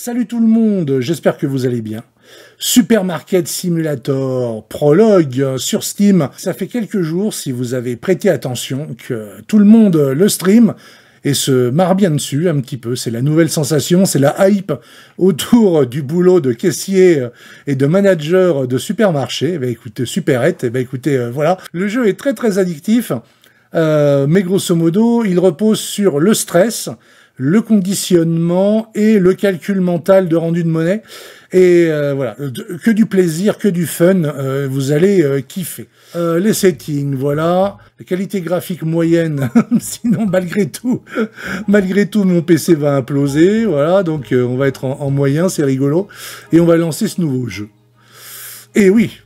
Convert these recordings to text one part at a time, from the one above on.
Salut tout le monde, j'espère que vous allez bien. Supermarket Simulator Prologue sur Steam, ça fait quelques jours, si vous avez prêté attention, que tout le monde le stream et se marre bien dessus un petit peu. C'est la nouvelle sensation, c'est la hype autour du boulot de caissier et de manager de supermarché. Eh bien, écoutez, superette, eh ben, écoutez, euh, voilà. Le jeu est très très addictif, euh, mais grosso modo, il repose sur le stress, le conditionnement et le calcul mental de rendu de monnaie. Et euh, voilà, euh, que du plaisir, que du fun, euh, vous allez kiffer. les settings, voilà, la qualité graphique moyenne, sinon malgré tout, malgré tout mon PC va imploser, voilà, donc on va être en, moyen, c'est rigolo, et on va lancer ce nouveau jeu. Et oui,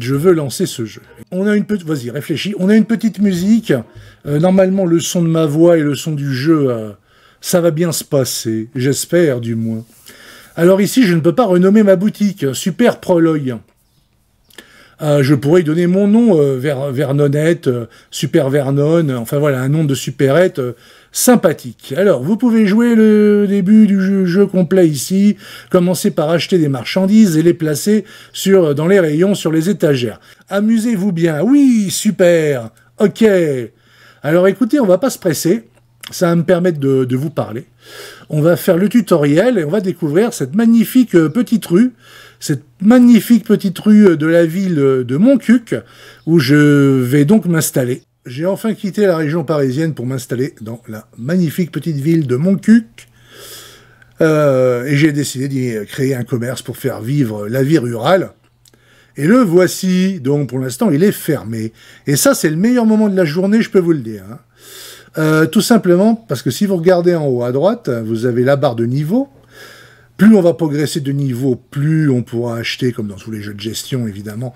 je veux lancer ce jeu. On a une petite, vas-y, réfléchis, on a une petite musique, normalement le son de ma voix et le son du jeu ça va bien se passer, j'espère du moins. Alors ici, je ne peux pas renommer ma boutique, Super prologue. Ah, je pourrais donner mon nom, euh, Vernonette, euh, Super Vernon, euh, enfin voilà, un nom de supérette sympathique. Alors, vous pouvez jouer le début du jeu, complet ici, commencer par acheter des marchandises et les placer sur, dans les rayons, sur les étagères. Amusez-vous bien, oui, super, ok. Alors écoutez, on va pas se presser ça va me permettre de, vous parler. On va faire le tutoriel et on va découvrir cette magnifique euh, petite rue, cette magnifique petite rue euh, de la ville euh, de Montcuq, où je vais donc m'installer. J'ai enfin quitté la région parisienne pour m'installer dans la magnifique petite ville de Montcuq. et j'ai décidé d'y créer un commerce pour faire vivre la vie rurale. Et le voici, donc pour l'instant il est fermé. Et ça c'est le meilleur moment de la journée, je peux vous le dire. Hein. Euh, tout simplement parce que si vous regardez en haut à droite, vous avez la barre de niveau. Plus on va progresser de niveau, plus on pourra acheter, comme dans tous les jeux de gestion évidemment,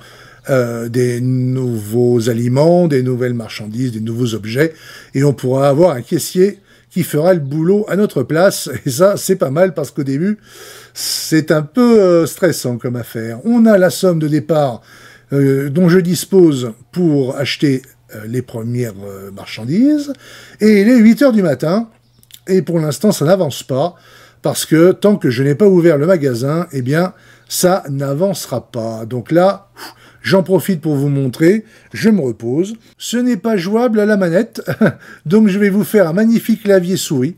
euh, des nouveaux aliments, des nouvelles marchandises, des nouveaux objets, et on pourra avoir un caissier qui fera le boulot à notre place. Et ça, c'est pas mal parce qu'au début, c'est un peu euh, stressant comme affaire. On a la somme de départ dont je dispose pour acheter euh, les premières euh, marchandises. Et il est 8 heures du matin, et pour l'instant, ça n'avance pas, parce que tant que je n'ai pas ouvert le magasin, eh bien, ça n'avancera pas. Donc là, j'en profite pour vous montrer, je me repose. Ce n'est pas jouable à la manette, donc je vais vous faire un magnifique clavier souris.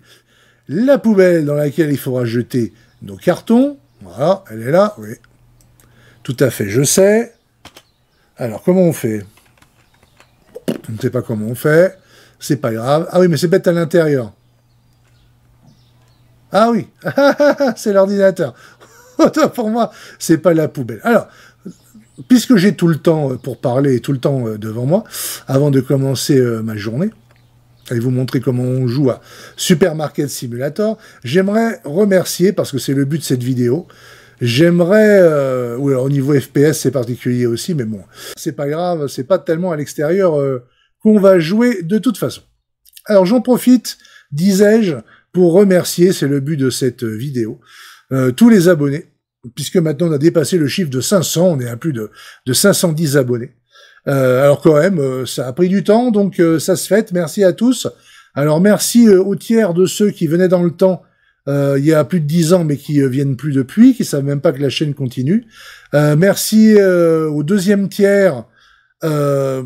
La poubelle dans laquelle il faudra jeter nos cartons, voilà, elle est là, oui. Tout à fait, je sais. Alors, comment on fait on ne sait pas comment on fait, c'est pas grave. Ah oui, mais c'est bête à l'intérieur. Ah oui, c'est l'ordinateur. pour moi, c'est pas la poubelle. Alors, puisque j'ai tout le temps euh, pour parler et tout le temps euh, devant moi, avant de commencer euh, ma journée, et vous montrer comment on joue à Supermarket Simulator, j'aimerais remercier, parce que c'est le but de cette vidéo, J'aimerais, ou alors au niveau FPS c'est particulier aussi, mais bon, c'est pas grave, c'est pas tellement à l'extérieur qu'on va jouer de toute façon. Alors j'en profite, disais-je, pour remercier, c'est le but de cette vidéo, euh, tous les abonnés, puisque maintenant on a dépassé le chiffre de 500, on est à plus de, 510 abonnés. Euh, alors quand même, euh, ça a pris du temps, donc ça se fête, merci à tous. Alors merci au tiers de ceux qui venaient dans le temps il y a plus de dix ans, mais qui viennent plus depuis, qui savent même pas que la chaîne continue. merci au deuxième tiers euh,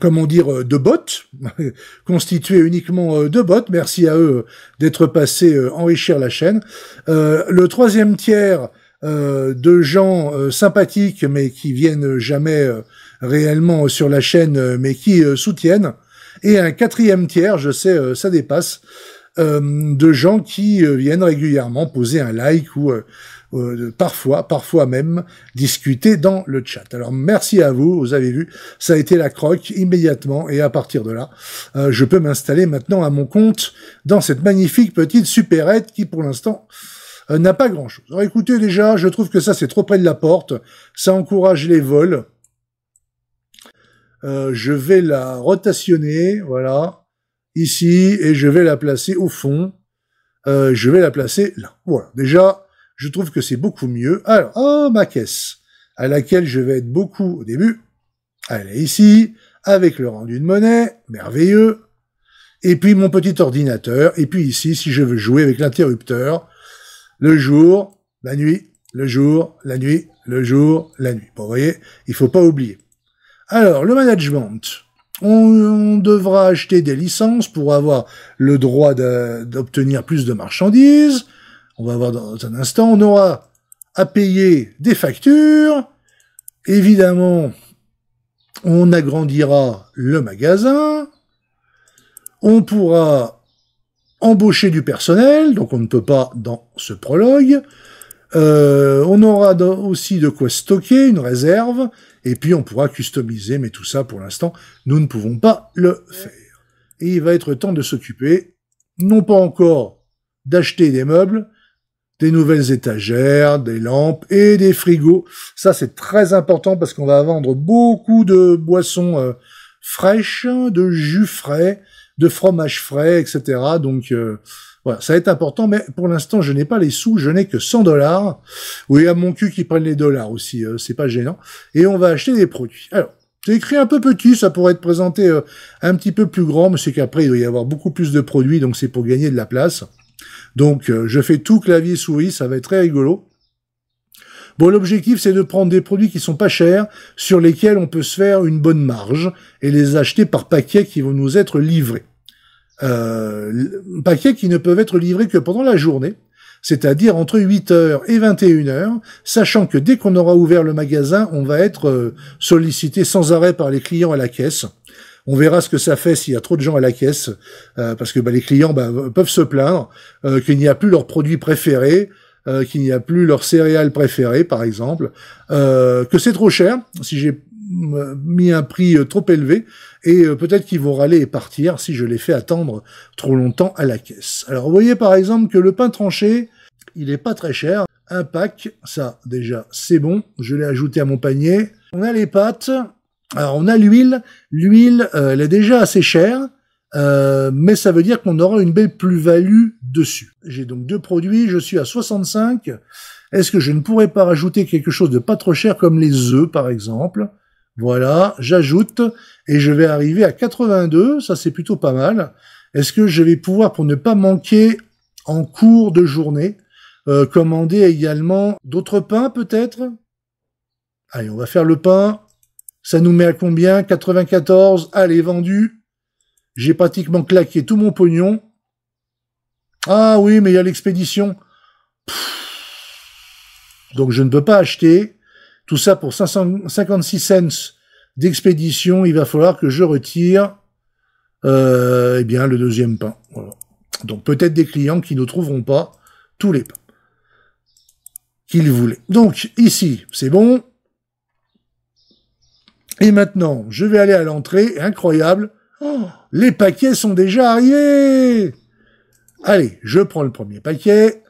comment dire, euh, de bottes, constitués uniquement euh, de bottes. Merci à eux d'être passés enrichir la chaîne. le troisième tiers de gens sympathiques, mais qui viennent jamais réellement sur la chaîne, mais qui soutiennent. Et un quatrième tiers, je sais, ça dépasse. de gens qui viennent régulièrement poser un like ou euh, parfois, parfois même discuter dans le chat. Alors merci à vous, vous avez vu, ça a été la croque immédiatement et à partir de là, euh, je peux m'installer maintenant à mon compte dans cette magnifique petite supérette qui pour l'instant euh, n'a pas grand-chose. Alors écoutez déjà, je trouve que ça c'est trop près de la porte, ça encourage les vols. Euh, je vais la rotationner, voilà, ici, et je vais la placer au fond. Euh, je vais la placer là. Voilà. Déjà, je trouve que c'est beaucoup mieux. Alors, oh, ma caisse, à laquelle je vais être beaucoup au début, elle est ici, avec le rendu de monnaie, merveilleux. Et puis mon petit ordinateur, et puis ici, si je veux jouer avec l'interrupteur, le jour, la nuit, le jour, la nuit, le jour, la nuit. vous voyez, il faut pas oublier. Alors, le management. on devra acheter des licences pour avoir le droit d'obtenir plus de marchandises on va voir dans un instant, on aura à payer des factures. Évidemment, on agrandira le magasin. On pourra embaucher du personnel, donc on ne peut pas dans ce prologue. Euh, on aura aussi de quoi stocker une réserve, et puis on pourra customiser, mais tout ça pour l'instant, nous ne pouvons pas le faire. Et il va être temps de s'occuper, non pas encore d'acheter des meubles, des nouvelles étagères, des lampes et des frigos. Ça, c'est très important parce qu'on va vendre beaucoup de boissons euh, fraîches, de jus frais, de fromage frais, etc. Donc euh, voilà, ça va être important, mais pour l'instant, je n'ai pas les sous, je n'ai que 100 dollars. Oui, à mon cul qui prennent les dollars aussi, euh, c'est pas gênant. Et on va acheter des produits. Alors, c'est écrit un peu petit, ça pourrait être présenté un petit peu plus grand, mais c'est qu'après, il doit y avoir beaucoup plus de produits, donc c'est pour gagner de la place. Donc euh, je fais tout clavier souris, ça va être très rigolo. Bon, l'objectif, c'est de prendre des produits qui sont pas chers, sur lesquels on peut se faire une bonne marge, et les acheter par paquets qui vont nous être livrés. Euh, paquets qui ne peuvent être livrés que pendant la journée, c'est-à-dire entre 8h et 21h, sachant que dès qu'on aura ouvert le magasin, on va être euh, sollicité sans arrêt par les clients à la caisse. On verra ce que ça fait s'il y a trop de gens à la caisse, euh, parce que bah, les clients bah, peuvent se plaindre euh, qu'il n'y a plus leur produit préféré, euh, qu'il n'y a plus leur céréale préférée, par exemple, que c'est trop cher, si j'ai mis un prix trop élevé, et peut-être qu'ils vont râler et partir si je les fais attendre trop longtemps à la caisse. Alors vous voyez par exemple que le pain tranché, il n'est pas très cher. Un pack, ça déjà c'est bon, je l'ai ajouté à mon panier. On a les pâtes, alors on a l'huile, l'huile euh, elle est déjà assez chère, euh, mais ça veut dire qu'on aura une belle plus-value dessus. J'ai donc deux produits, je suis à 65. Est-ce que je ne pourrais pas rajouter quelque chose de pas trop cher comme les œufs par exemple Voilà, j'ajoute et je vais arriver à 82, ça c'est plutôt pas mal. Est-ce que je vais pouvoir, pour ne pas manquer en cours de journée, euh, commander également d'autres pains peut-être Allez, on va faire le pain. Ça nous met à combien 94 Allez, vendu. J'ai pratiquement claqué tout mon pognon. Ah oui, mais il y a l'expédition. Donc je ne peux pas acheter. Tout ça pour 56 cents d'expédition. Il va falloir que je retire euh, eh bien, le deuxième pain. Donc peut-être des clients qui ne trouveront pas tous les pains qu'ils voulaient. Donc ici, c'est bon. Et maintenant, je vais aller à l'entrée. Incroyable. Oh. les paquets sont déjà arrivés. Allez, je prends le premier paquet.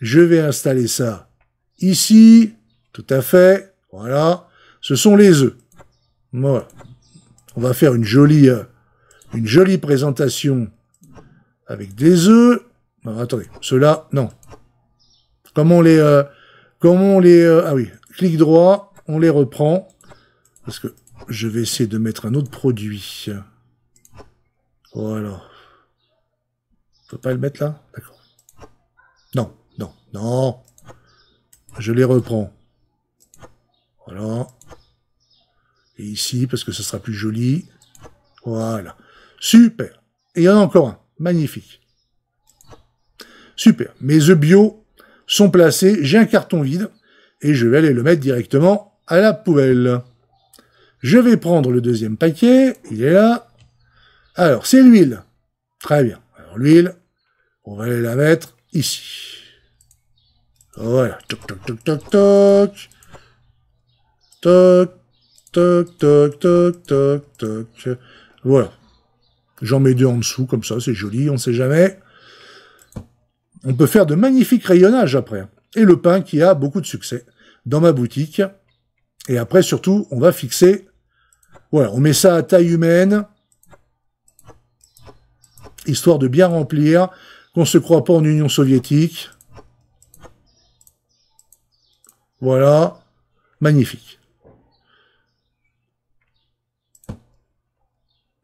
Je vais installer ça ici. Tout à fait. Voilà. Ce sont les œufs. Voilà. On va faire une jolie, euh, une jolie présentation avec des œufs. attendez, ceux-là, non. Comment on les... Euh, comment les euh, ah oui, clic droit, on les reprend. Parce que je vais essayer de mettre un autre produit. Voilà. ne peux pas le mettre là D'accord. Non, non, non. Je les reprends. Voilà. Et ici, parce que ce sera plus joli. Voilà. Super. Et il y en a encore un. Magnifique. Super. Mes œufs bio sont placés. J'ai un carton vide. Et je vais aller le mettre directement à la poubelle. Je vais prendre le deuxième paquet, il est là. Alors, c'est l'huile. Très bien. Alors, l'huile, on va aller la mettre ici. Voilà. Toc, toc, toc, toc, toc. Toc, toc, toc, toc, toc, toc. Voilà. J'en mets deux en dessous, comme ça, c'est joli, on ne sait jamais. On peut faire de magnifiques rayonnages après. Et le pain qui a beaucoup de succès dans ma boutique. Et après, surtout, on va fixer voilà, on met ça à taille humaine, histoire de bien remplir, qu'on ne se croit pas en Union soviétique. Voilà, magnifique.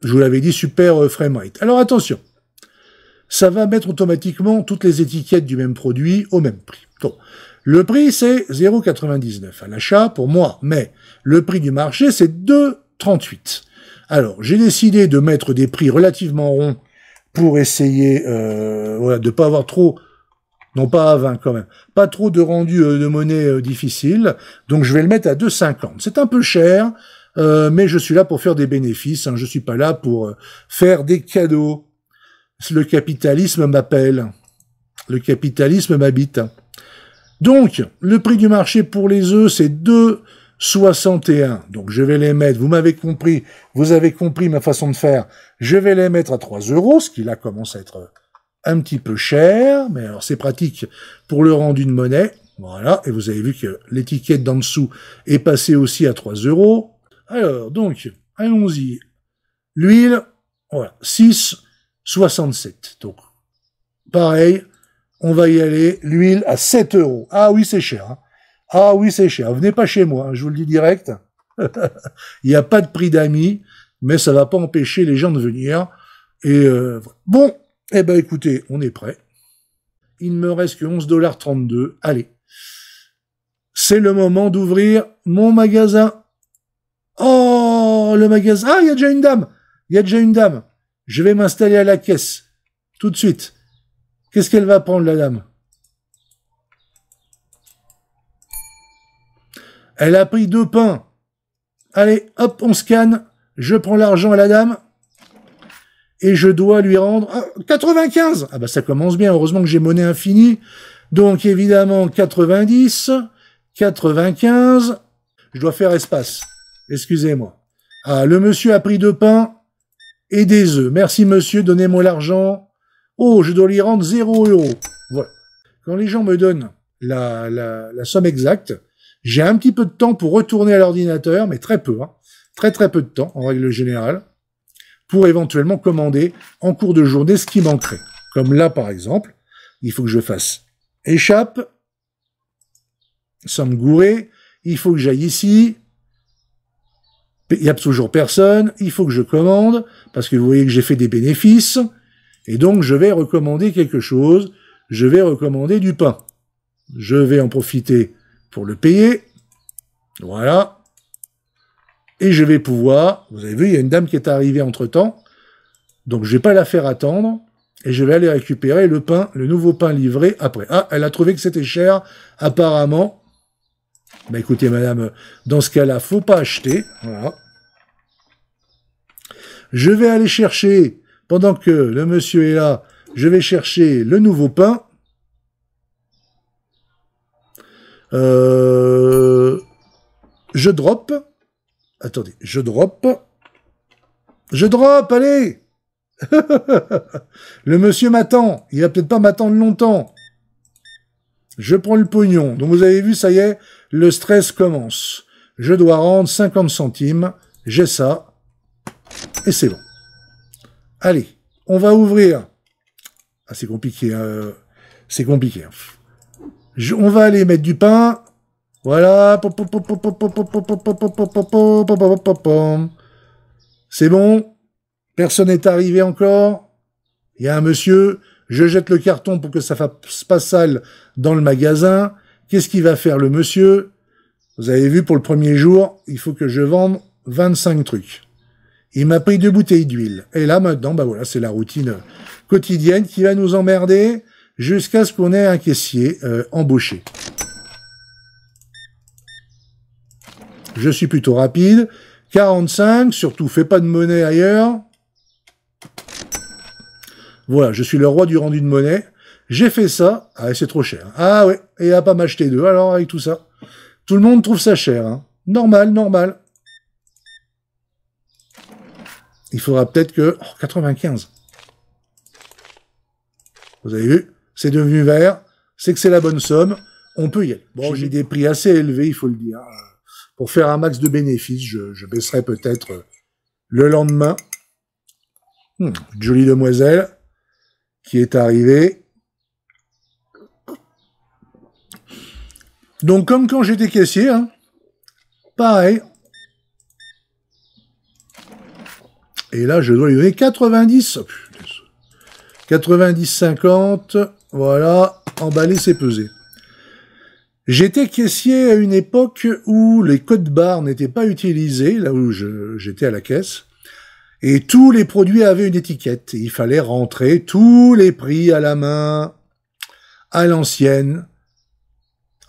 Je vous l'avais dit, super euh, rate. Alors attention, ça va mettre automatiquement toutes les étiquettes du même produit au même prix. le prix, c'est 0,99 à l'achat pour moi, mais le prix du marché, c'est 2 38. Alors, j'ai décidé de mettre des prix relativement ronds pour essayer euh, de ne pas avoir trop, non pas à 20 quand même, pas trop de rendu euh, de monnaie euh, difficile. Donc je vais le mettre à 2,50. C'est un peu cher, mais je suis là pour faire des bénéfices. Hein, je suis pas là pour faire des cadeaux. Le capitalisme m'appelle. Le capitalisme m'habite. Donc, le prix du marché pour les œufs, c'est 2... 61. Donc je vais les mettre, vous m'avez compris, vous avez compris ma façon de faire. Je vais les mettre à 3 euros, ce qui là commence à être un petit peu cher, mais alors c'est pratique pour le rendu de monnaie. Voilà, et vous avez vu que l'étiquette d'en dessous est passée aussi à 3 euros. Alors, donc, allons-y. L'huile, voilà, 67, Donc, pareil, on va y aller. L'huile à 7 euros. Ah oui, c'est cher. Hein. Ah oui, c'est cher. Venez pas chez moi, hein, je vous le dis direct. Il n'y a pas de prix d'amis, mais ça va pas empêcher les gens de venir. Et euh, bon, eh ben écoutez, on est prêt. Il ne me reste que 11,32$. Allez. C'est le moment d'ouvrir mon magasin. Oh, le magasin. Ah, il y a déjà une dame. Il y a déjà une dame. Je vais m'installer à la caisse. Tout de suite. Qu'est-ce qu'elle va prendre, la dame Elle a pris deux pains. Allez, hop, on scanne. Je prends l'argent à la dame. Et je dois lui rendre 95. Ah, ah bah ça commence bien. Heureusement que j'ai monnaie infinie. Donc évidemment 90, 95. Je dois faire espace. Excusez-moi. Ah, le monsieur a pris deux pains et des œufs. Merci monsieur, donnez-moi l'argent. Oh, je dois lui rendre 0 euros. Voilà. Quand les gens me donnent la, la somme exacte, j'ai un petit peu de temps pour retourner à l'ordinateur, mais très peu, hein. très très peu de temps en règle générale, pour éventuellement commander en cours de journée ce qui manquerait. Comme là par exemple, il faut que je fasse échappe, somme me il faut que j'aille ici, il n'y a toujours personne, il faut que je commande, parce que vous voyez que j'ai fait des bénéfices, et donc je vais recommander quelque chose, je vais recommander du pain. Je vais en profiter pour le payer. Voilà. Et je vais pouvoir, vous avez vu, il y a une dame qui est arrivée entre-temps, donc je ne vais pas la faire attendre, et je vais aller récupérer le pain, le nouveau pain livré après. Ah, elle a trouvé que c'était cher, apparemment. Bah écoutez, madame, dans ce cas-là, faut pas acheter. Voilà. Je vais aller chercher, pendant que le monsieur est là, je vais chercher le nouveau pain. Euh, je drop. Attendez, je drop. Je drop, allez Le monsieur m'attend. Il va peut-être pas m'attendre longtemps. Je prends le pognon. Donc vous avez vu, ça y est, le stress commence. Je dois rendre 50 centimes. J'ai ça. Et c'est bon. Allez, on va ouvrir. Ah, c'est compliqué. Hein. c'est compliqué. Hein on va aller mettre du pain. Voilà. C'est bon. Personne n'est arrivé encore. Il y a un monsieur. Je jette le carton pour que ça fasse pas sale dans le magasin. Qu'est-ce qu'il va faire le monsieur Vous avez vu, pour le premier jour, il faut que je vende 25 trucs. Il m'a pris deux bouteilles d'huile. Et là, maintenant, bah voilà, c'est la routine quotidienne qui va nous emmerder jusqu'à ce qu'on ait un caissier euh, embauché. Je suis plutôt rapide. 45, surtout, fais pas de monnaie ailleurs. Voilà, je suis le roi du rendu de monnaie. J'ai fait ça. Ah, c'est trop cher. Ah ouais, et à pas m'acheter deux, alors, avec tout ça. Tout le monde trouve ça cher. Hein. Normal, normal. Il faudra peut-être que... Oh, 95. Vous avez vu c'est devenu vert, c'est que c'est la bonne somme, on peut y aller. Bon, j'ai des prix assez élevés, il faut le dire. Pour faire un max de bénéfices, je, baisserai peut-être euh, le lendemain. Hmm, jolie demoiselle qui est arrivée. Donc comme quand j'étais caissier, hein, pareil. Et là, je dois lui donner 90. 90, 50. Voilà, emballé, c'est pesé. J'étais caissier à une époque où les codes barres n'étaient pas utilisés, là où j'étais à la caisse, et tous les produits avaient une étiquette. il fallait rentrer tous les prix à la main, à l'ancienne.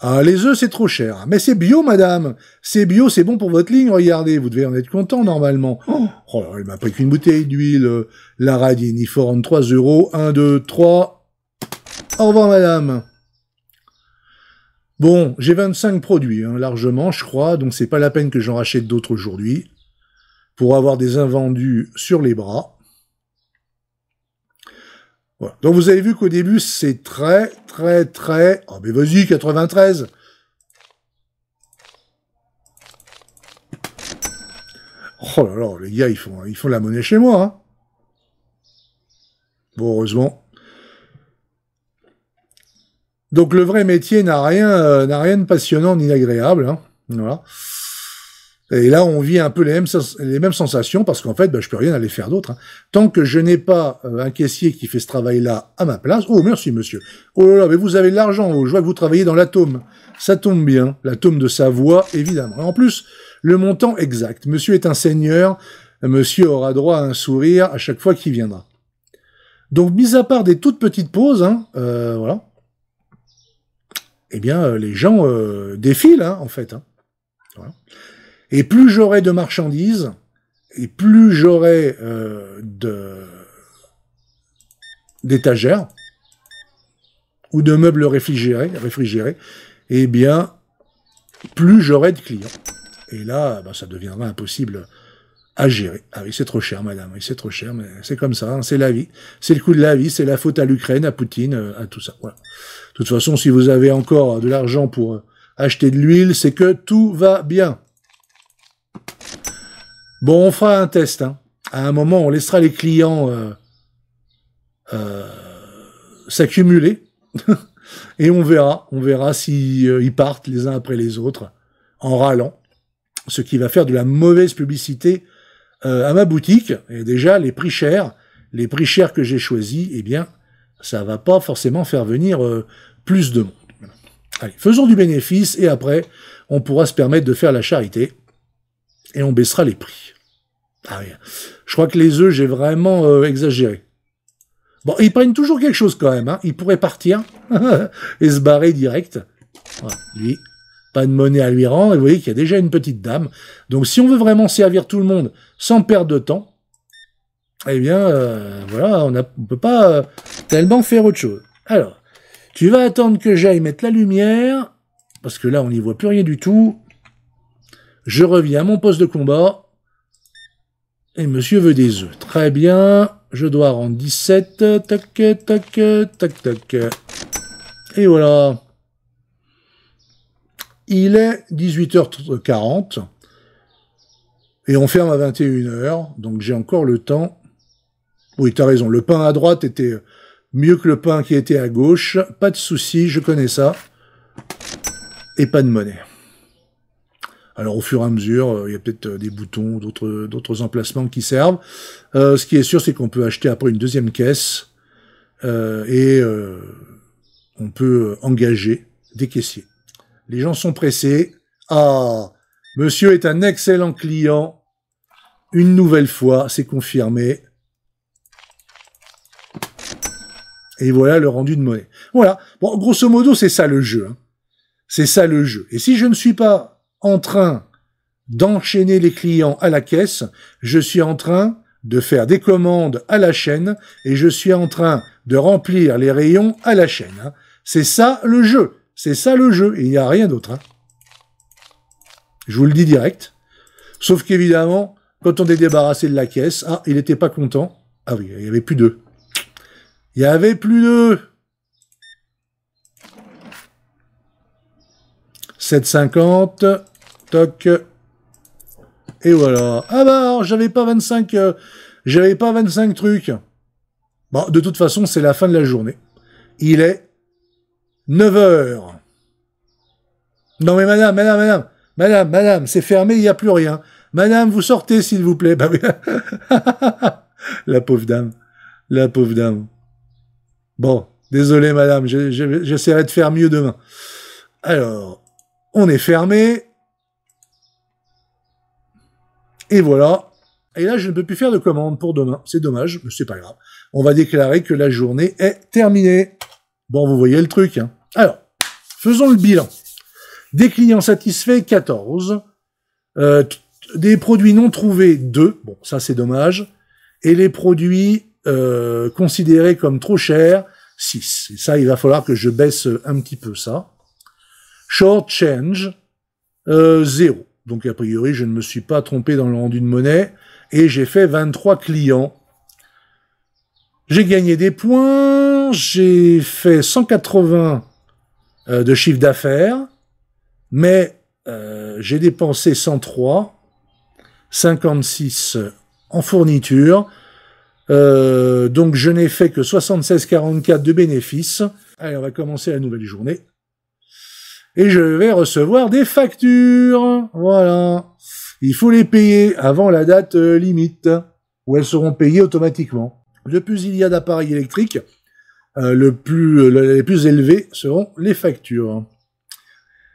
Ah, les œufs, c'est trop cher. Mais c'est bio, madame. C'est bio, c'est bon pour votre ligne, regardez. Vous devez en être content, normalement. Oh, oh m'a pris qu'une bouteille d'huile. La radine, il faut rendre 3 euros. 1, 2, 3. Au revoir, madame. Bon, j'ai 25 produits, hein, largement, je crois, donc c'est pas la peine que j'en rachète d'autres aujourd'hui, pour avoir des invendus sur les bras. Donc vous avez vu qu'au début, c'est très, très, très... Ah oh, mais vas-y, 93 Oh là là, les gars, ils font, ils la monnaie chez moi. Hein. Bon, heureusement, donc le vrai métier n'a rien, euh, n'a rien de passionnant ni d'agréable. Hein. Voilà. Et là, on vit un peu les mêmes, les mêmes sensations parce qu'en fait, ben, je peux rien aller faire d'autre. Hein. Tant que je n'ai pas euh, un caissier qui fait ce travail-là à ma place. Oh, merci, monsieur. Oh là là, mais vous avez de l'argent. Oh, je vois que vous travaillez dans l'atome. Ça tombe bien. L'atome de voix, évidemment. En plus, le montant exact. Monsieur est un seigneur. Monsieur aura droit à un sourire à chaque fois qu'il viendra. Donc, mis à part des toutes petites pauses, hein, euh, voilà eh bien, euh, les gens euh, défilent, hein, en fait. Hein. Et plus j'aurai de marchandises, et plus j'aurai euh, de d'étagères ou de meubles réfrigérés, réfrigérés eh bien, plus j'aurai de clients. Et là, ben, ça deviendra impossible à gérer. Ah oui, c'est trop cher, madame. Oui, c'est trop cher, mais c'est comme ça. Hein. c'est la vie. C'est le coup de la vie. C'est la faute à l'Ukraine, à Poutine, à tout ça toute façon, si vous avez encore de l'argent pour euh, acheter de l'huile, c'est que tout va bien. Bon, on fera un test. Hein. À un moment, on laissera les clients euh, euh, s'accumuler et on verra, on verra si partent les uns après les autres en râlant, ce qui va faire de la mauvaise publicité à ma boutique. Et déjà, les prix chers, les prix chers que j'ai choisis, eh bien, ça va pas forcément faire venir euh, plus de monde. Allez, faisons du bénéfice et après, on pourra se permettre de faire la charité et on baissera les prix. Ah, rien. Je crois que les œufs, j'ai vraiment euh, exagéré. Bon, ils prennent toujours quelque chose quand même. Hein. Ils pourraient partir et se barrer direct. Voilà, lui, pas de monnaie à lui rendre. Et vous voyez qu'il y a déjà une petite dame. Donc si on veut vraiment servir tout le monde sans perdre de temps, eh bien, euh, voilà, on ne peut pas euh, tellement faire autre chose. Alors, tu vas attendre que j'aille mettre la lumière, parce que là, on n'y voit plus rien du tout. Je reviens à mon poste de combat. Et monsieur veut des œufs. Très bien. Je dois rendre 17. Tac, tac, tac, tac. Et voilà. Il est 18h40. Et on ferme à 21h. Donc j'ai encore le temps oui, t'as raison. Le pain à droite était mieux que le pain qui était à gauche. Pas de souci, je connais ça. Et pas de monnaie. Alors au fur et à mesure, euh, il y a peut-être euh, des boutons, d'autres emplacements qui servent. Euh, ce qui est sûr, c'est qu'on peut acheter après une deuxième caisse et on peut engager des caissiers. Les gens sont pressés. Ah, monsieur est un excellent client. Une nouvelle fois, c'est confirmé. Et voilà le rendu de monnaie. Voilà. Bon, grosso modo, c'est ça le jeu. Hein. C'est ça le jeu. Et si je ne suis pas en train d'enchaîner les clients à la caisse, je suis en train de faire des commandes à la chaîne et je suis en train de remplir les rayons à la chaîne. Hein. C'est ça le jeu. C'est ça le jeu. Il n'y a rien d'autre. Hein. Je vous le dis direct. Sauf qu'évidemment, quand on est débarrassé de la caisse, ah, il n'était pas content. Ah oui, il n'y avait plus d'eux. Il y avait plus de... 7,50. Toc. Et voilà. Ah bah, j'avais pas 25... Euh, j'avais pas 25 trucs. Bon, de toute façon, c'est la fin de la journée. Il est 9h. Non mais madame, madame, madame, madame, madame, c'est fermé, il n'y a plus rien. Madame, vous sortez, s'il vous plaît. Bah la pauvre dame. La pauvre dame. Bon, désolé madame, j'essaierai de faire mieux demain. Alors, on est fermé. Et voilà. Et là, je ne peux plus faire de commande pour demain. C'est dommage, mais c'est pas grave. On va déclarer que la journée est terminée. Bon, vous voyez le truc. Hein. Alors, faisons le bilan. Des clients satisfaits, 14. Euh, des produits non trouvés, 2. Bon, ça c'est dommage. Et les produits euh, considéré comme trop cher, 6. ça, il va falloir que je baisse un petit peu ça. Short change, 0. Euh, Donc a priori, je ne me suis pas trompé dans le rendu de monnaie et j'ai fait 23 clients. J'ai gagné des points, j'ai fait 180 euh, de chiffre d'affaires, mais j'ai dépensé 103, 56 en fourniture euh, donc je n'ai fait que 76,44 de bénéfices. Allez, on va commencer la nouvelle journée. Et je vais recevoir des factures. Voilà. Il faut les payer avant la date euh, limite, où elles seront payées automatiquement. Le plus il y a d'appareils électriques, euh, le plus, les plus élevés seront les factures.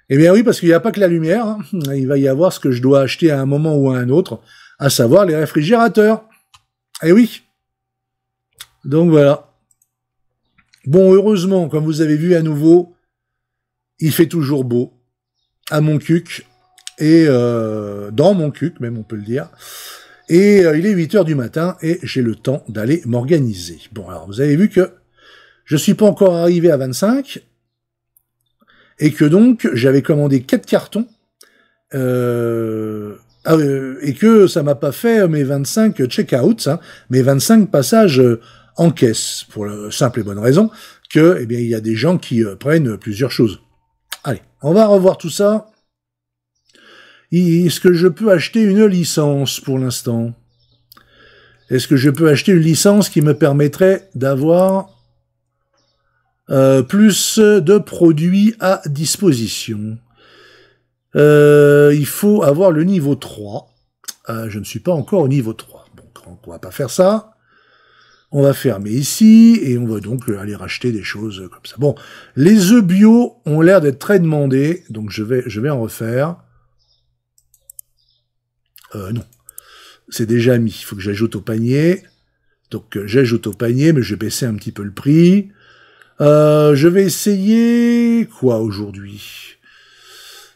Eh bien oui, parce qu'il n'y a pas que la lumière, hein. il va y avoir ce que je dois acheter à un moment ou à un autre, à savoir les réfrigérateurs. Eh oui, donc voilà. Bon, heureusement, comme vous avez vu à nouveau, il fait toujours beau à mon cuc et euh, dans mon cuc, même on peut le dire. Et euh, il est 8 heures du matin et j'ai le temps d'aller m'organiser. Bon, alors vous avez vu que je suis pas encore arrivé à 25 et que donc j'avais commandé quatre cartons euh, ah, et que ça m'a pas fait mes 25 check-outs, hein, mes 25 passages en caisse, pour la simple et bonne raison que, eh bien, il y a des gens qui euh, prennent plusieurs choses. Allez, on va revoir tout ça. Est-ce que je peux acheter une licence pour l'instant Est-ce que je peux acheter une licence qui me permettrait d'avoir euh, plus de produits à disposition euh, Il faut avoir le niveau 3. je ne suis pas encore au niveau 3, donc on va pas faire ça. On va fermer ici et on va donc euh, aller racheter des choses comme ça. Bon, les œufs bio ont l'air d'être très demandés, donc je vais, je vais en refaire. Euh, non, c'est déjà mis. Il faut que j'ajoute au panier. Donc euh, j'ajoute au panier, mais je vais baisser un petit peu le prix. Euh, je vais essayer quoi aujourd'hui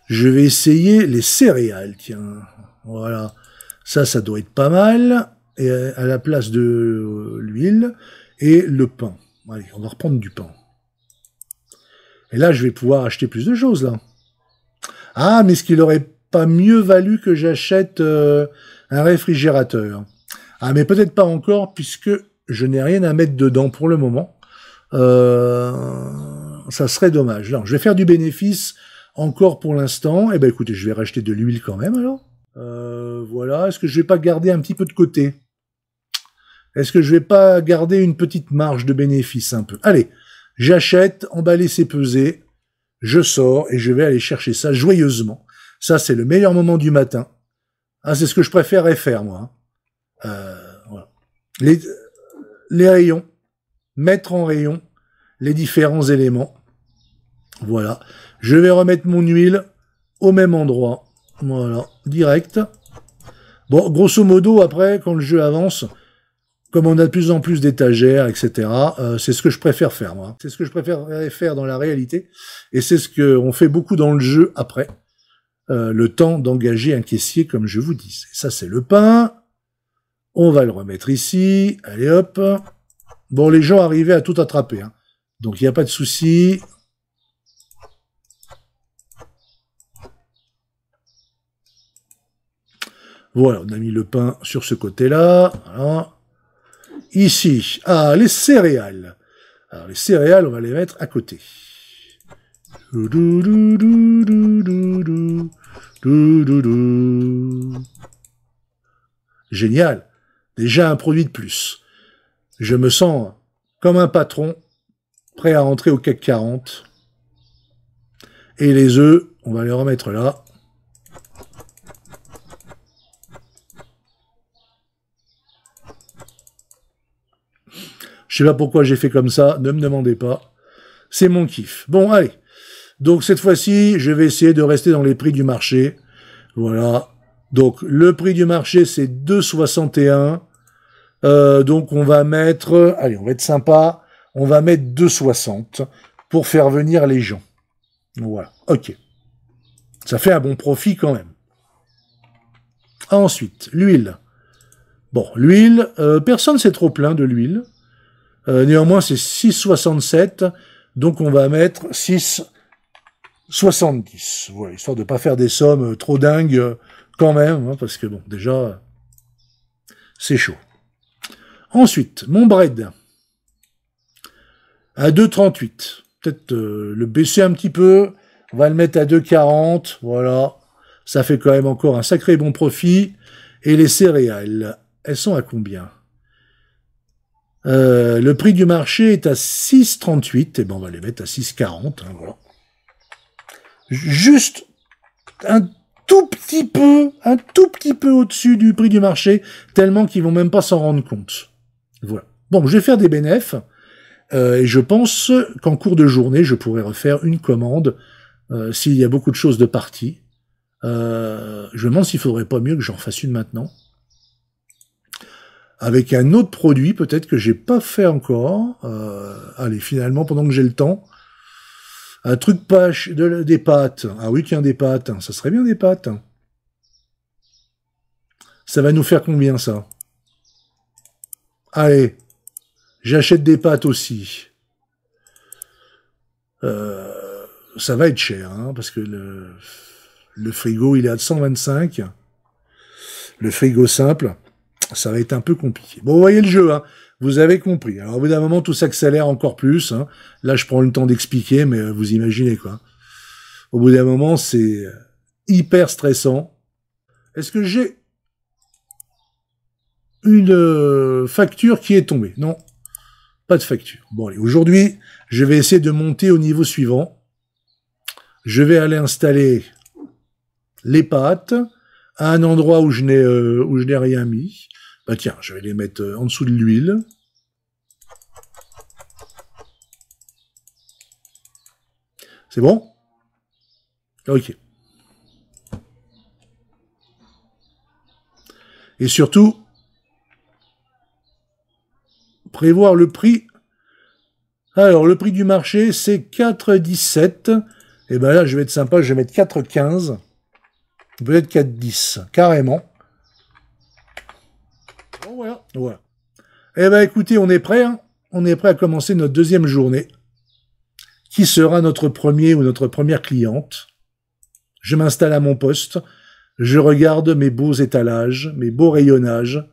Je vais essayer les céréales, tiens. Voilà. Ça, ça doit être pas mal à la place de euh, l'huile et le pain. Allez, on va reprendre du pain. Et là, je vais pouvoir acheter plus de choses, là. Ah, mais ce qu'il aurait pas mieux valu que j'achète euh, un réfrigérateur. Ah, mais peut-être pas encore, puisque je n'ai rien à mettre dedans pour le moment. Euh, ça serait dommage. Alors, je vais faire du bénéfice encore pour l'instant. Eh ben, écoutez, je vais racheter de l'huile quand même, alors. voilà. Est-ce que je vais pas garder un petit peu de côté est-ce que je vais pas garder une petite marge de bénéfice un peu Allez, j'achète, emballer c'est peser, je sors et je vais aller chercher ça joyeusement. Ça, c'est le meilleur moment du matin. Ah, c'est ce que je préférerais faire, moi. Hein. Euh, les, les rayons, mettre en rayon les différents éléments. Voilà. Je vais remettre mon huile au même endroit. Voilà, direct. Bon, grosso modo, après, quand le jeu avance, comme on a de plus en plus d'étagères, etc., euh, c'est ce que je préfère faire, moi. C'est ce que je préfère faire dans la réalité. Et c'est ce qu'on fait beaucoup dans le jeu après. Euh, le temps d'engager un caissier, comme je vous dis. Ça, c'est le pain. On va le remettre ici. Allez, hop. Bon, les gens arrivaient à tout attraper. Hein. Donc, il n'y a pas de souci. Voilà, on a mis le pain sur ce côté-là. Voilà ici. Ah, les céréales. Alors, les céréales, on va les mettre à côté. Génial. Déjà un produit de plus. Je me sens comme un patron, prêt à rentrer au CAC 40. Et les œufs, on va les remettre là. Je sais pas pourquoi j'ai fait comme ça, ne me demandez pas. C'est mon kiff. Bon, allez. Donc cette fois-ci, je vais essayer de rester dans les prix du marché. Voilà. Donc le prix du marché, c'est 2,61. Euh, donc on va mettre, allez, on va être sympa, on va mettre 2,60 pour faire venir les gens. Voilà, ok. Ça fait un bon profit quand même. Ensuite, l'huile. Bon, l'huile, Personne euh, personne s'est trop plaint de l'huile. Euh, néanmoins, c'est 6,67. Donc, on va mettre 6,70. Voilà, histoire de pas faire des sommes euh, trop dingues euh, quand même, hein, parce que bon, déjà, c'est chaud. Ensuite, mon bread. À 2,38. Peut-être le baisser un petit peu. On va le mettre à 2,40. Voilà. Ça fait quand même encore un sacré bon profit. Et les céréales, elles sont à combien euh, le prix du marché est à 6,38. Et ben, on va les mettre à 6,40. Hein, voilà. Juste un tout petit peu, un tout petit peu au-dessus du prix du marché, tellement qu'ils vont même pas s'en rendre compte. Voilà. Bon, je vais faire des bénéfices. Euh, et je pense qu'en cours de journée, je pourrais refaire une commande euh, s'il y a beaucoup de choses de partie. je me demande s'il faudrait pas mieux que j'en fasse une maintenant avec un autre produit peut-être que j'ai pas fait encore. Euh, allez, finalement, pendant que j'ai le temps, un truc pâche de, des pâtes. Ah oui, tiens, des pâtes, ça serait bien des pâtes. Ça va nous faire combien ça Allez, j'achète des pâtes aussi. Euh, ça va être cher, hein, parce que le, le frigo, il est à 125. Le frigo simple ça va être un peu compliqué. Bon, vous voyez le jeu, hein. vous avez compris. Alors au bout d'un moment, tout s'accélère encore plus. Hein. Là, je prends le temps d'expliquer, mais euh, vous imaginez quoi. Au bout d'un moment, c'est euh, hyper stressant. Est-ce que j'ai une euh, facture qui est tombée Non, pas de facture. Bon, allez, aujourd'hui, je vais essayer de monter au niveau suivant. Je vais aller installer les pattes à un endroit où je n'ai rien mis. Bah tiens, je vais les mettre euh, en dessous de l'huile. C'est bon Ok. Et surtout, prévoir le prix. Alors, le prix du marché, c'est 4,17. Et eh ben là, je vais être sympa, je vais mettre 4,15. Peut-être 4,10, carrément. Eh bien, écoutez, on est prêt. Hein. on est prêt à commencer notre deuxième journée. Qui sera notre premier ou notre première cliente Je m'installe à mon poste. Je regarde mes beaux étalages, mes beaux rayonnages.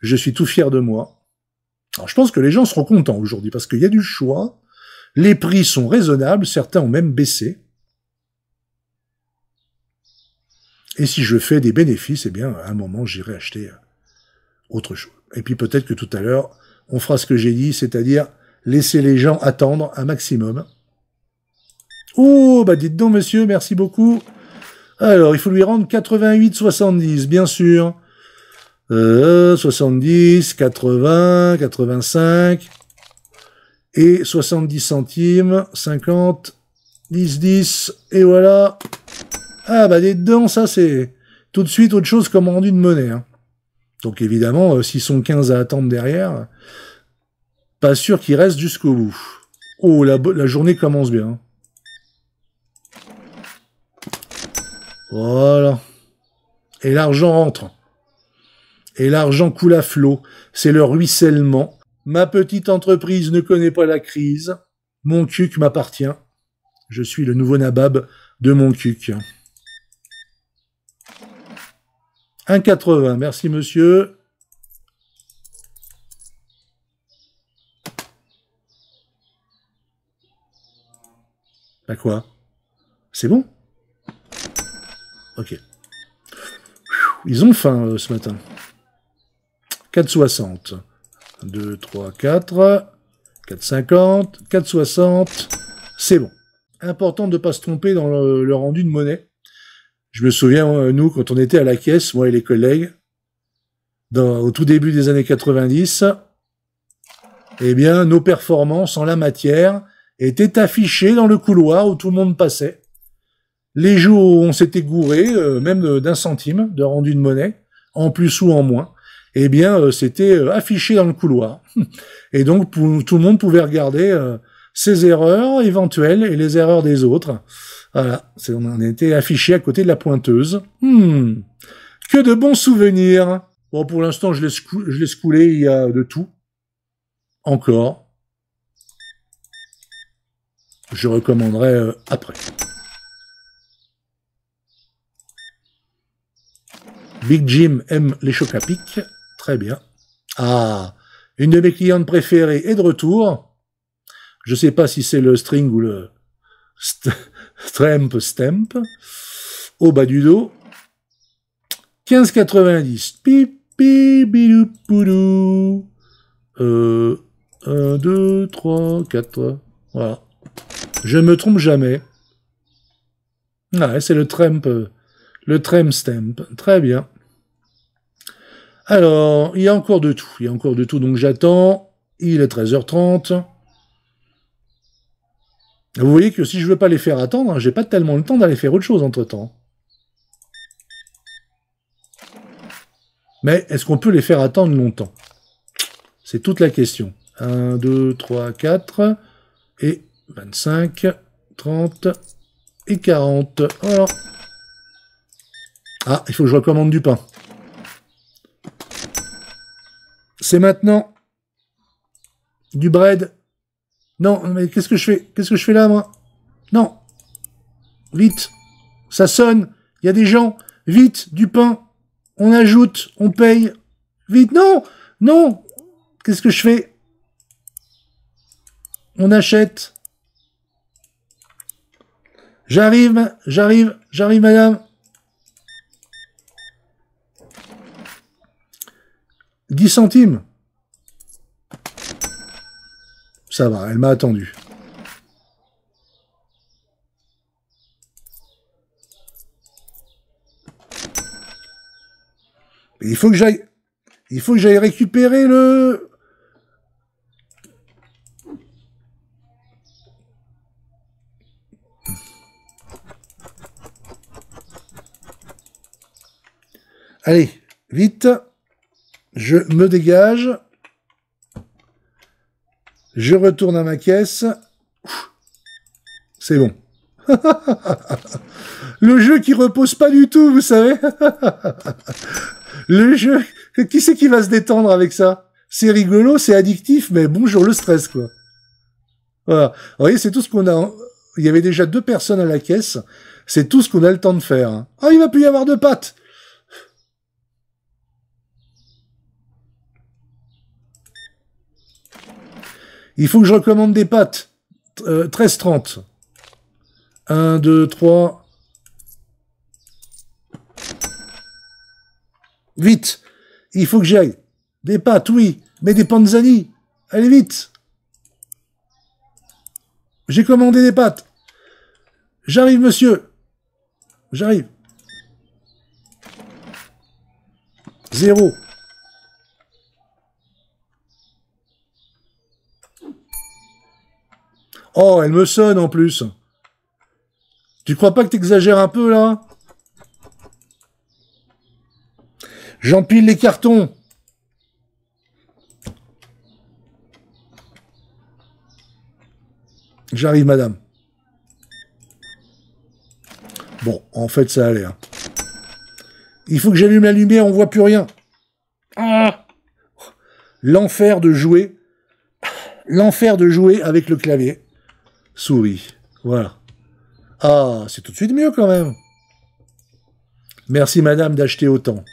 Je suis tout fier de moi. Alors, je pense que les gens seront contents aujourd'hui parce qu'il y a du choix. Les prix sont raisonnables, certains ont même baissé. Et si je fais des bénéfices, eh bien, à un moment, j'irai acheter euh, autre chose. Et puis peut-être que tout à l'heure, on fera ce que j'ai dit, c'est-à-dire laisser les gens attendre un maximum. Oh, bah dites donc, monsieur, merci beaucoup. Alors, il faut lui rendre 88,70, bien sûr. Euh, 70, 80, 85 et 70 centimes, 50, 10, 10, et voilà. Ah bah dites donc, ça c'est tout de suite autre chose comme rendu de monnaie. Hein. Donc évidemment, euh, s'ils sont 15 à attendre derrière, pas sûr qu'ils restent jusqu'au bout. Oh, la, la, journée commence bien. Voilà. Et l'argent rentre. Et l'argent coule à flot. C'est le ruissellement. Ma petite entreprise ne connaît pas la crise. Mon cuc m'appartient. Je suis le nouveau nabab de mon cuc. 1,80. Merci, monsieur. Bah quoi C'est bon Ok. Ils ont faim euh, ce matin. 4,60. 2, 3, 4. 4,50. 4,60. C'est bon. Important de ne pas se tromper dans le rendu de monnaie. Je me souviens, nous, quand on était à la caisse, moi et les collègues, au tout début des années 90, eh bien, nos performances en la matière étaient affichées dans le couloir où tout le monde passait. Les jours où on s'était gouré, euh, même d'un centime de rendu de monnaie, en plus ou en moins, eh bien, euh, c'était euh, affiché dans le couloir. Et donc, tout le monde pouvait regarder ses erreurs éventuelles et les erreurs des autres. Voilà, c'est, on était affiché à côté de la pointeuse. Hmm. Que de bons souvenirs. Bon, pour l'instant, je l'ai il y a de tout. Encore. Je recommanderai euh, après. Big Jim aime les chocs à pic. Très bien. Ah, une de mes clientes préférées est de retour. Je ne sais pas si c'est le string ou le, « Tramp Stemp, au bas du dos. 15,90. Pipi, bidou, poudou. 1, 2, 3, 4. Voilà. Je me trompe jamais. Ah, c'est le Tramp le tramp Stamp. Très bien. Alors, il y a encore de tout. Il y a encore de tout, donc j'attends. Il est 13h30. Vous voyez que si je veux pas les faire attendre, hein, j'ai pas tellement le temps d'aller faire autre chose entre-temps. Mais est-ce qu'on peut les faire attendre longtemps C'est toute la question. 1, 2, 3, 4, et 25, 30 et 40. Ah, il faut que je recommande du pain. C'est maintenant du bread non, mais qu'est-ce que je fais Qu'est-ce que je fais là, moi Non. Vite. Ça sonne. Il y a des gens. Vite, du pain. On ajoute, on paye. Vite, non Non Qu'est-ce que je fais On achète. J'arrive, j'arrive, j'arrive, madame. 10 centimes. Ça va, elle m'a attendu. il faut que j'aille... Il faut que j'aille récupérer le... Allez, vite. Je me dégage. Je retourne à ma caisse. C'est bon. le jeu qui repose pas du tout, vous savez. le jeu, qui c'est qui va se détendre avec ça C'est rigolo, c'est addictif, mais bonjour le stress, quoi. Voilà. Vous voyez, c'est tout ce qu'on a. Il y avait déjà deux personnes à la caisse. C'est tout ce qu'on a le temps de faire. Hein. Ah, il va plus y avoir de pattes Il faut que je recommande des pâtes. 13-30. 1, 2, 3. Vite. Il faut que j'aille. Des pâtes, oui. Mais des panzani. Allez vite. J'ai commandé des pâtes. J'arrive, monsieur. J'arrive. Zéro. Oh, elle me sonne en plus. Tu crois pas que t'exagères un peu là J'empile les cartons. J'arrive, madame. Bon, en fait, ça a l'air. Hein. Il faut que j'allume la lumière, on voit plus rien. Ah L'enfer de jouer. L'enfer de jouer avec le clavier souris. Voilà. Ah, c'est tout de suite mieux quand même. Merci madame d'acheter autant.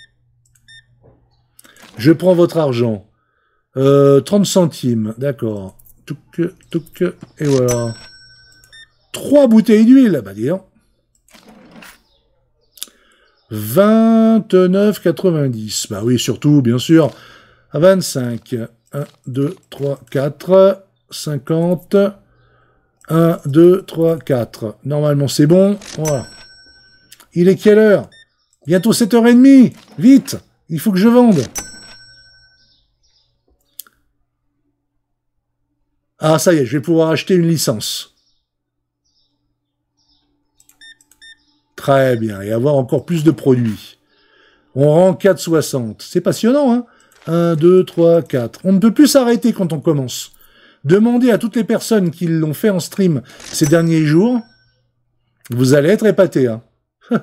Je prends votre argent. 30 euh, centimes, d'accord. Touc, touc, et voilà. Trois bouteilles d'huile, bah dire. 29,90. Bah oui, surtout, bien sûr. 25. 1, 2, 3, 4, 50. 1, 2, 3, 4. Normalement, c'est bon. Voilà. Il est quelle heure Bientôt 7h30. Vite Il faut que je vende. Ah, ça y est, je vais pouvoir acheter une licence. Très bien. Et avoir encore plus de produits. On rend 4,60. C'est passionnant, hein 1, 2, 3, 4. On ne peut plus s'arrêter quand on commence. Demandez à toutes les personnes qui l'ont fait en stream ces derniers jours. Vous allez être épaté. Hein.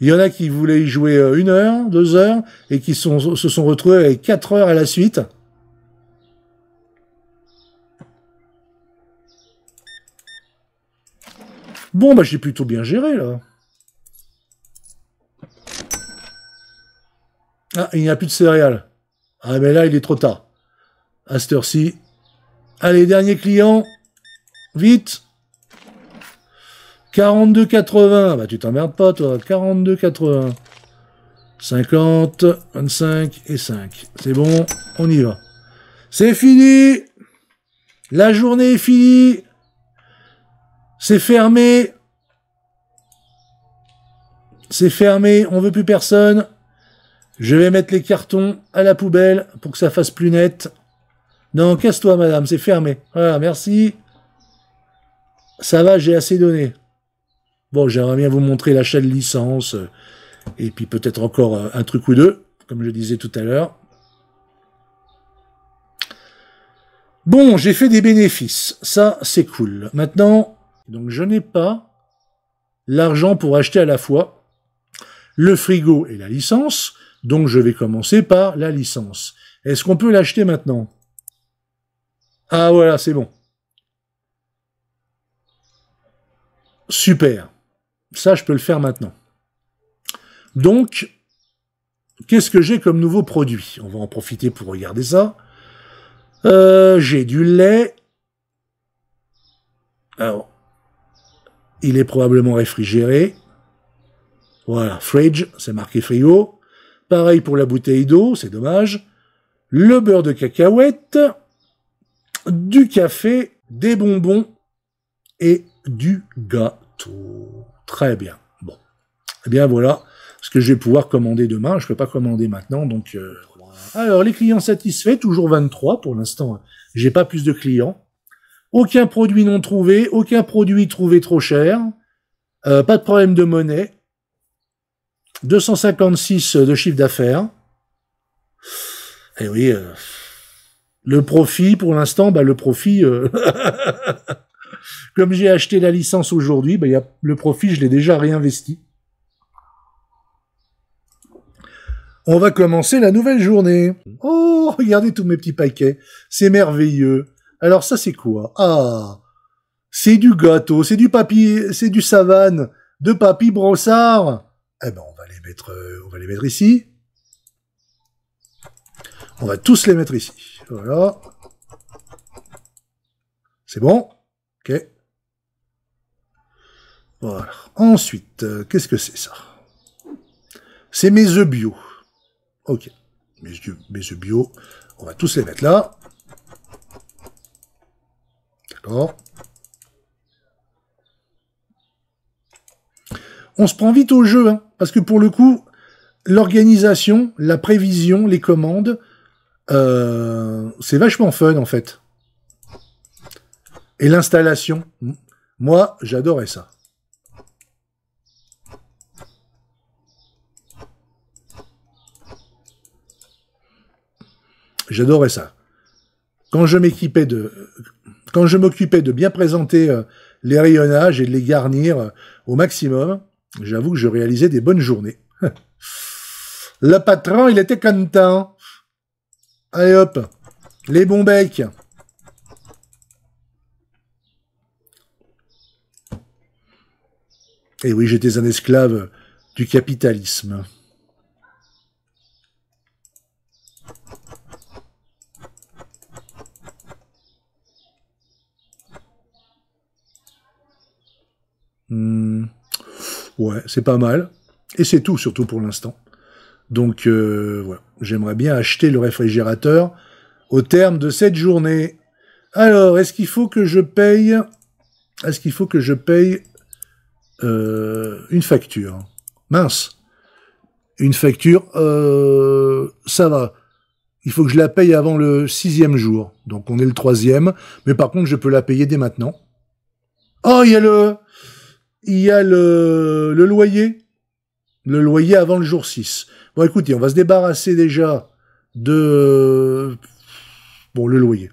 Il y en a qui voulaient y jouer euh, une heure, deux heures, et qui se sont retrouvés avec quatre heures à la suite. Bon, bah j'ai plutôt bien géré, là. Ah, il n'y a plus de céréales. Ah, mais là, il est trop tard. À cette heure-ci, Allez, dernier client. Vite. 42,80. Bah, tu t'emmerdes pas, toi. 42,80. 50, 25 et 5. C'est bon, on y va. C'est fini. La journée est finie. C'est fermé. C'est fermé, on veut plus personne. Je vais mettre les cartons à la poubelle pour que ça fasse plus net. Non, casse-toi, madame, c'est fermé. Voilà, merci. Ça va, j'ai assez donné. Bon, j'aimerais bien vous montrer l'achat de licence, euh, et puis peut-être encore euh, un truc ou deux, comme je disais tout à l'heure. Bon, j'ai fait des bénéfices. Ça, c'est cool. Maintenant, donc je n'ai pas l'argent pour acheter à la fois le frigo et la licence. Donc je vais commencer par la licence. Est-ce qu'on peut l'acheter maintenant ah voilà, c'est bon. Super. Ça, je peux le faire maintenant. Donc, qu'est-ce que j'ai comme nouveau produit On va en profiter pour regarder ça. Euh, j'ai du lait. Alors, il est probablement réfrigéré. Voilà, fridge, c'est marqué frigo. Pareil pour la bouteille d'eau, c'est dommage. Le beurre de cacahuète du café, des bonbons et du gâteau. Très bien. Bon. Eh bien voilà ce que je vais pouvoir commander demain. Je ne peux pas commander maintenant, donc euh, alors les clients satisfaits, toujours 23 pour l'instant. J'ai pas plus de clients. Aucun produit non trouvé, aucun produit trouvé trop cher. Euh, pas de problème de monnaie. 256 de chiffre d'affaires. Eh oui, euh, le profit, pour l'instant, bah, le profit, euh, comme j'ai acheté la licence aujourd'hui, bah, le profit, je l'ai déjà réinvesti. On va commencer la nouvelle journée. Oh, regardez tous mes petits paquets. C'est merveilleux. Alors ça, c'est quoi Ah, c'est du gâteau, c'est du papier, c'est du savane, de papy brossard. Eh ben, on va les mettre, euh, on va les mettre ici. On va tous les mettre ici. Voilà. C'est bon Ok. Voilà. Ensuite, euh, qu'est-ce que c'est ça C'est mes œufs bio. Ok. Mes, bio, on va tous les mettre là. D'accord. On se prend vite au jeu, hein, parce que pour le coup, l'organisation, la prévision, les commandes, euh, c'est vachement fun en fait. Et l'installation, moi j'adorais ça. J'adorais ça. Quand je m'équipais de, quand je m'occupais de bien présenter euh, les rayonnages et de les garnir euh, au maximum, j'avoue que je réalisais des bonnes journées. Le patron, il était content. Allez hop, les bons becs. Et eh oui, j'étais un esclave du capitalisme. Hmm. Ouais, c'est pas mal. Et c'est tout surtout pour l'instant. Donc euh, voilà, j'aimerais bien acheter le réfrigérateur au terme de cette journée. Alors, est-ce qu'il faut que je paye Est-ce qu'il faut que je paye euh, une facture Mince. Une facture, euh, ça va. Il faut que je la paye avant le sixième jour. Donc on est le troisième. Mais par contre, je peux la payer dès maintenant. Oh, il y a le, il y a le loyer le loyer avant le jour 6. Bon, écoutez, on va se débarrasser déjà de... Bon, le loyer.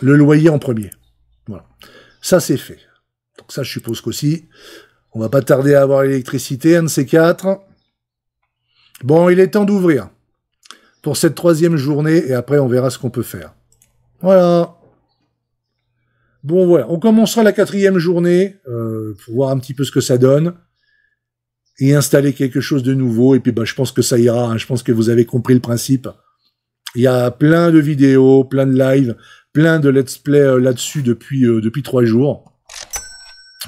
Le loyer en premier. Voilà. Ça, c'est fait. Donc ça, je suppose qu'aussi, on va pas tarder à avoir l'électricité, un de ces quatre. Bon, il est temps d'ouvrir pour cette troisième journée, et après, on verra ce qu'on peut faire. Voilà. Bon, voilà. On commencera la quatrième journée euh, pour voir un petit peu ce que ça donne et installer quelque chose de nouveau. Et puis, bah, je pense que ça ira. Hein. Je pense que vous avez compris le principe. Il y a plein de vidéos, plein de lives, plein de let's play euh, là-dessus depuis euh, depuis trois jours.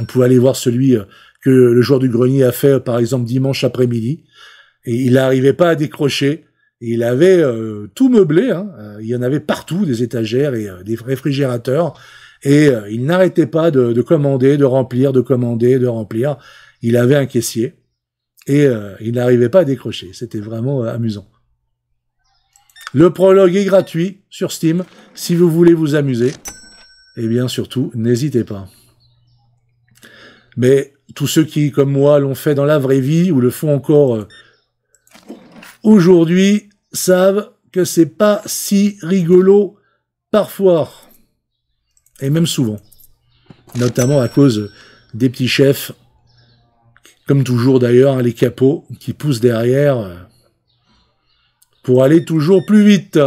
On pouvait aller voir celui euh, que le joueur du grenier a fait, par exemple, dimanche après-midi. Et il n'arrivait pas à décrocher. il avait tout meublé. Hein. il y en avait partout, des étagères et des réfrigérateurs. Et il n'arrêtait pas de commander, de remplir, de commander, de remplir. Il avait un caissier et euh, il n'arrivait pas à décrocher. C'était vraiment euh, amusant. Le prologue est gratuit sur Steam. Si vous voulez vous amuser, et bien surtout, n'hésitez pas. Mais tous ceux qui, comme moi, l'ont fait dans la vraie vie ou le font encore euh, aujourd'hui savent que c'est pas si rigolo parfois et même souvent, notamment à cause des petits chefs comme toujours d'ailleurs, hein, les capots qui poussent derrière euh, pour aller toujours plus vite.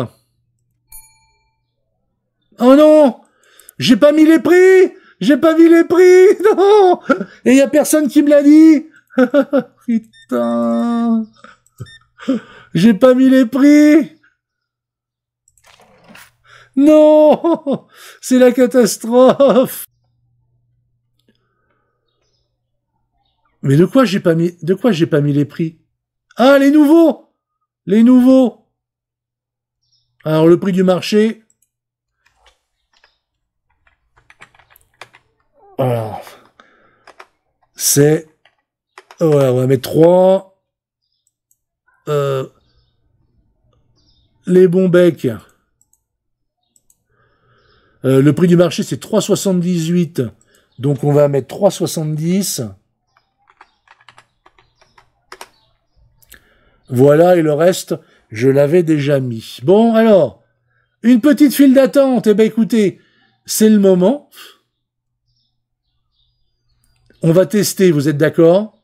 Oh non J'ai pas mis les prix J'ai pas mis les prix Non Et y a personne qui me l'a dit Putain J'ai pas mis les prix Non C'est la catastrophe Mais de quoi j'ai pas mis, de quoi j'ai pas mis les prix Ah, les nouveaux Les nouveaux Alors, le prix du marché. C'est. Ouais, on va mettre 3. Euh, les bons becs. Euh, le prix du marché, c'est 3,78. Donc, on va mettre 3,70. Voilà, et le reste, je l'avais déjà mis. Bon, alors, une petite file d'attente. Eh ben, écoutez, c'est le moment. On va tester, vous êtes d'accord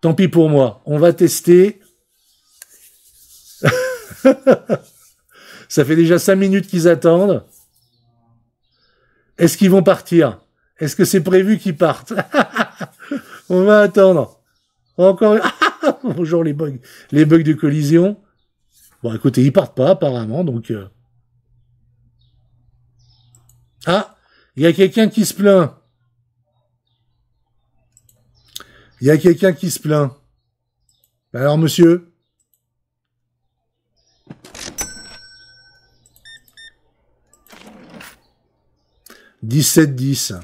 Tant pis pour moi. On va tester. Ça fait déjà cinq minutes qu'ils attendent. Est-ce qu'ils vont partir Est-ce que c'est prévu qu'ils partent On va attendre. Encore. Bonjour les bugs. Les bugs de collision. Bon, écoutez, ils partent pas apparemment, donc... Euh. Ah Il y a quelqu'un qui se plaint. Il y a quelqu'un qui se plaint. Alors, monsieur 17 10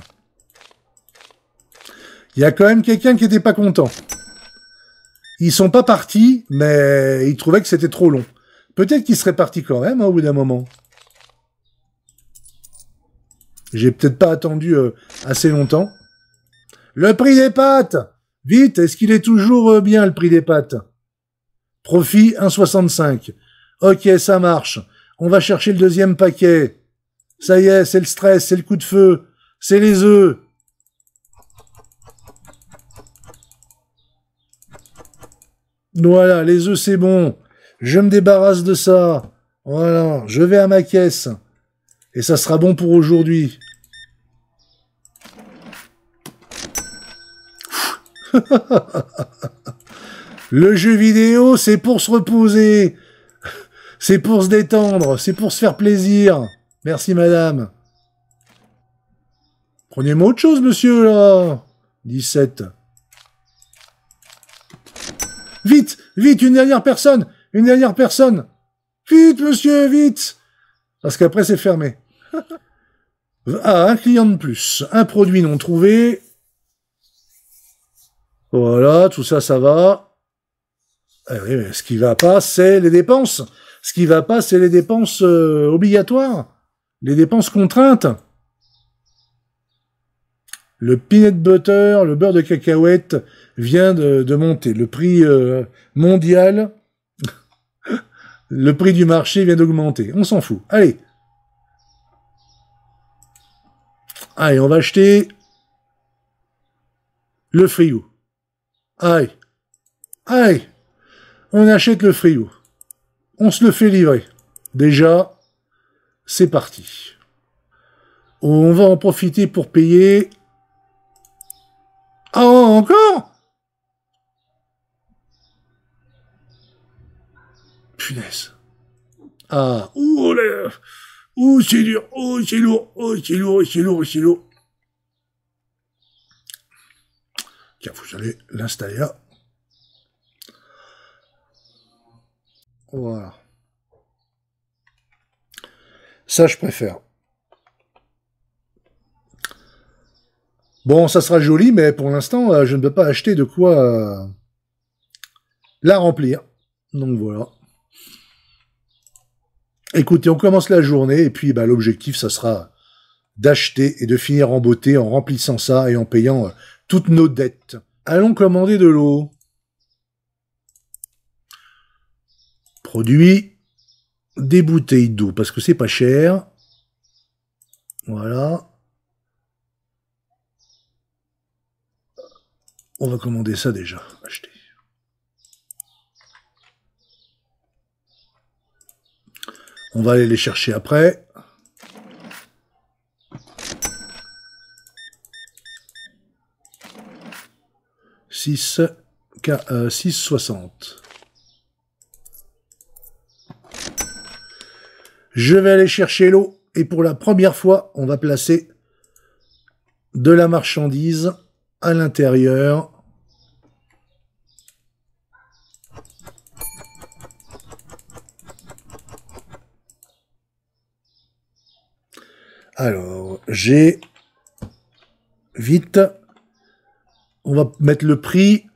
Il y a quand même quelqu'un qui n'était pas content. Ils sont pas partis, mais ils trouvaient que c'était trop long. Peut-être qu'ils seraient partis quand même hein, au bout d'un moment. J'ai peut-être pas attendu euh, assez longtemps. Le prix des pâtes Vite, est-ce qu'il est toujours euh, bien le prix des pâtes Profit 1,65. Ok, ça marche. On va chercher le deuxième paquet. Ça y est, c'est le stress, c'est le coup de feu, c'est les œufs. Voilà, les œufs, c'est bon. Je me débarrasse de ça. Voilà, je vais à ma caisse. Et ça sera bon pour aujourd'hui. Le jeu vidéo, c'est pour se reposer. C'est pour se détendre. C'est pour se faire plaisir. Merci, madame. Prenez-moi autre chose, monsieur, là. 17. Vite Vite Une dernière personne Une dernière personne Vite, monsieur, vite Parce qu'après, c'est fermé. ah, un client de plus, un produit non trouvé. Voilà, tout ça, ça va. Eh ce qui va pas, c'est les dépenses. Ce qui va pas, c'est les dépenses euh, obligatoires, les dépenses contraintes. Le peanut butter, le beurre de cacahuète vient de, monter. Le prix euh, mondial, le prix du marché vient d'augmenter. On s'en fout. Allez. Allez, on va acheter le friou. Allez. Allez. On achète le friou. On se le fait livrer. Déjà, c'est parti. On va en profiter pour payer encore Punaise. Ah, ouh oh là Ouh, c'est dur. Oh, c'est lourd. Oh, c'est lourd, oh, c'est lourd, oh, c'est lourd. Tiens, vous allez l'installer là. Voilà. Ça, je préfère. Bon, ça sera joli, mais pour l'instant, euh, je ne peux pas acheter de quoi euh, la remplir. Donc voilà. Écoutez, on commence la journée et puis bah, l'objectif, ça sera d'acheter et de finir en beauté en remplissant ça et en payant euh, toutes nos dettes. Allons commander de l'eau. Produit des bouteilles d'eau parce que c'est pas cher. Voilà. On va commander ça déjà, acheter. On va aller les chercher après. Six, 6,60. Euh, Je vais aller chercher l'eau et pour la première fois, on va placer de la marchandise à l'intérieur. Alors, j'ai vite. On va mettre le prix.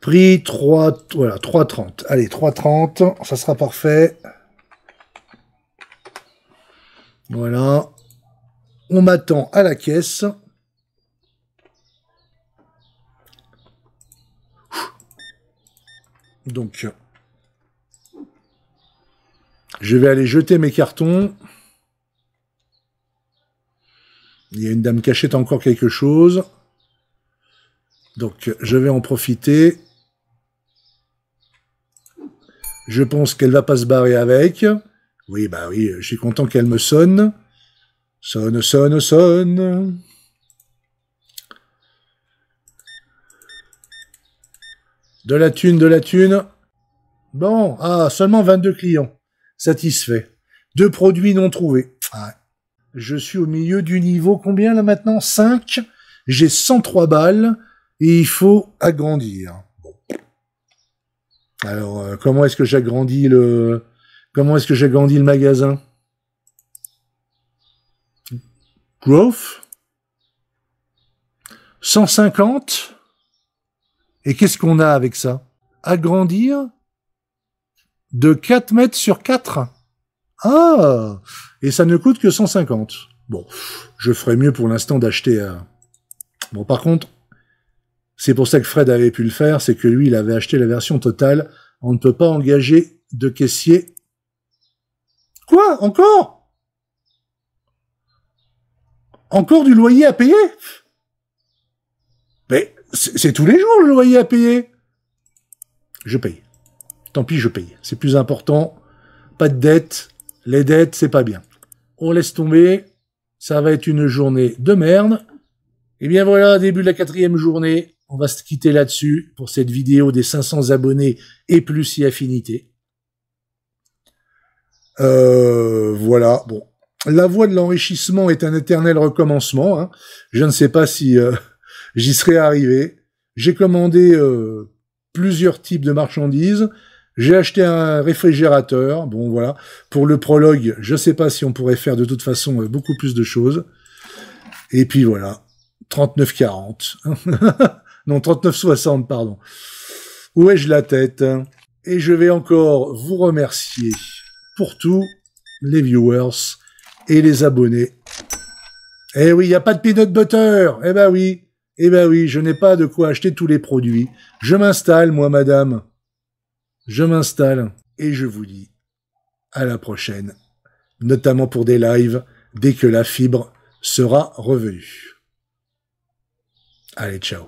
Prix 3, voilà, 3,30. Allez, 3,30, ça sera parfait. Voilà. On m'attend à la caisse. Donc, je vais aller jeter mes cartons. Il y a une dame cachette encore quelque chose. Donc, je vais en profiter. Je pense qu'elle va pas se barrer avec. Oui, bah oui, je suis content qu'elle me sonne. Sonne, sonne, sonne. De la thune, de la thune. Bon, ah, seulement 22 clients. Satisfait. Deux produits non trouvés. Ah, je suis au milieu du niveau combien là maintenant 5 J'ai 103 balles et il faut agrandir. Bon. Alors, euh, comment est-ce que j'agrandis le... Comment est-ce que j'agrandis le magasin Growth 150 et qu'est-ce qu'on a avec ça Agrandir de 4 mètres sur 4. Ah Et ça ne coûte que 150. Bon, je ferais mieux pour l'instant d'acheter... Bon, par contre, c'est pour ça que Fred avait pu le faire, c'est que lui, il avait acheté la version totale. On ne peut pas engager de caissier. Quoi Encore Encore du loyer à payer c'est tous les jours le loyer à payer. Je paye. Tant pis, je paye. C'est plus important. Pas de dette. Les dettes, c'est pas bien. On laisse tomber. Ça va être une journée de merde. Et eh bien voilà, début de la quatrième journée. On va se quitter là-dessus pour cette vidéo des 500 abonnés et plus si affinité. Euh, voilà. Bon, la voie de l'enrichissement est un éternel recommencement. Hein. Je ne sais pas si euh, J'y serais arrivé. J'ai commandé euh, plusieurs types de marchandises. J'ai acheté un réfrigérateur. Bon, voilà. Pour le prologue, je ne sais pas si on pourrait faire de toute façon euh, beaucoup plus de choses. Et puis voilà. 39,40. non, 39,60, pardon. Où ai-je la tête Et je vais encore vous remercier pour tous les viewers et les abonnés. Eh oui, il n'y a pas de peanut butter Eh ben oui eh ben oui, je n'ai pas de quoi acheter tous les produits. Je m'installe, moi, madame. Je m'installe et je vous dis à la prochaine, notamment pour des lives dès que la fibre sera revenue. Allez, ciao.